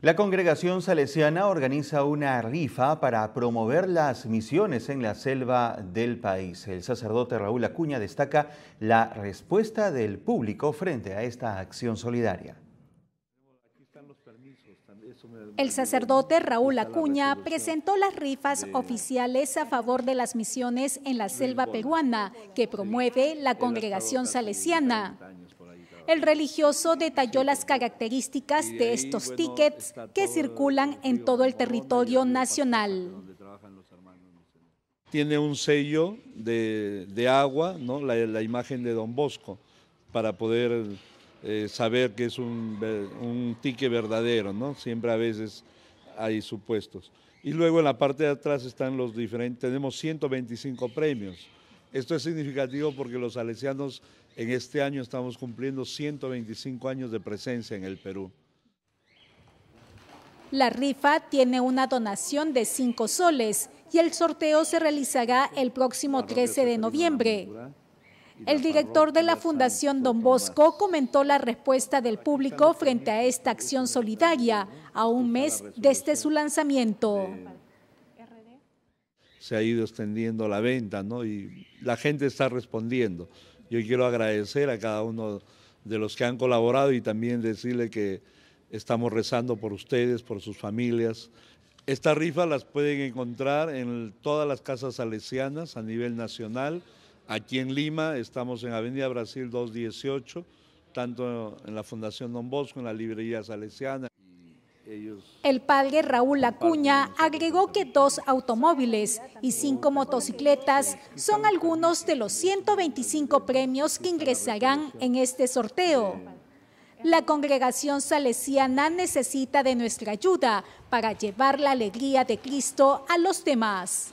La congregación salesiana organiza una rifa para promover las misiones en la selva del país. El sacerdote Raúl Acuña destaca la respuesta del público frente a esta acción solidaria. El sacerdote Raúl Acuña presentó las rifas oficiales a favor de las misiones en la selva peruana que promueve la congregación salesiana. El religioso detalló las características de estos tickets que circulan en todo el territorio nacional. Tiene un sello de, agua, ¿no? La, imagen de Don Bosco, para poder eh, saber que es un, ticket verdadero, ¿no? siempre a veces hay supuestos. Y luego en la parte de atrás están los diferentes, tenemos 125 premios. Esto es significativo porque los salesianos en este año estamos cumpliendo 125 años de presencia en el Perú. La rifa tiene una donación de 5 soles y el sorteo se realizará el próximo 13 de noviembre. El director de la Fundación Don Bosco comentó la respuesta del público frente a esta acción solidaria a un mes desde su lanzamiento se ha ido extendiendo la venta, ¿no? Y la gente está respondiendo. Yo quiero agradecer a cada uno de los que han colaborado y también decirle que estamos rezando por ustedes, por sus familias. Esta rifa las pueden encontrar en todas las casas salesianas a nivel nacional. Aquí en Lima estamos en Avenida Brasil 218, tanto en la Fundación Don Bosco, en la Librería Salesiana, el padre Raúl Acuña agregó que dos automóviles y cinco motocicletas son algunos de los 125 premios que ingresarán en este sorteo. La congregación salesiana necesita de nuestra ayuda para llevar la alegría de Cristo a los demás.